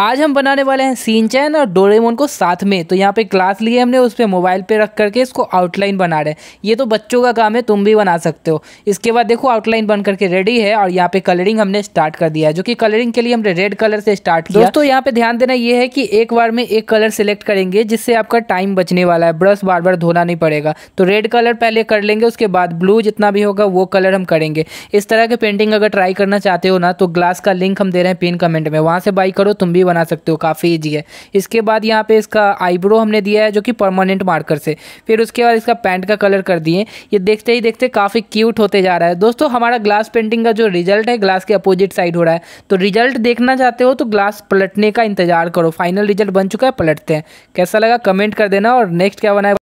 आज हम बनाने वाले हैं सीनचैन और डोरेमोन को साथ में तो यहाँ पे क्लास लिए हमने उस पर मोबाइल पे रख करके इसको आउटलाइन बना रहे हैं ये तो बच्चों का काम है तुम भी बना सकते हो इसके बाद देखो आउटलाइन बन करके रेडी है और यहाँ पे कलरिंग हमने स्टार्ट कर दिया है जो कि कलरिंग के लिए हमने रेड कलर से स्टार्ट किया दोस्तों यहाँ पे ध्यान देना ये है कि एक बार में एक कलर सिलेक्ट करेंगे जिससे आपका टाइम बचने वाला है ब्रश बार बार धोना नहीं पड़ेगा तो रेड कलर पहले कर लेंगे उसके बाद ब्लू जितना भी होगा वो कलर हम करेंगे इस तरह के पेंटिंग अगर ट्राई करना चाहते हो ना तो ग्लास का लिंक हम दे रहे हैं पिन कमेंट में वहाँ से बाई करो तुम भी बना सकते हो काफ़ी ईजी है इसके बाद यहाँ पे इसका आईब्रो हमने दिया है जो कि परमानेंट मार्कर से फिर उसके बाद इसका पैंट का कलर कर दिए ये देखते ही देखते काफ़ी क्यूट होते जा रहा है दोस्तों हमारा ग्लास पेंटिंग का जो रिजल्ट है ग्लास के अपोजिट साइड हो रहा है तो रिजल्ट देखना चाहते हो तो ग्लास पलटने का इंतजार करो फाइनल रिजल्ट बन चुका है पलटते हैं कैसा लगा कमेंट कर देना और नेक्स्ट क्या बनाए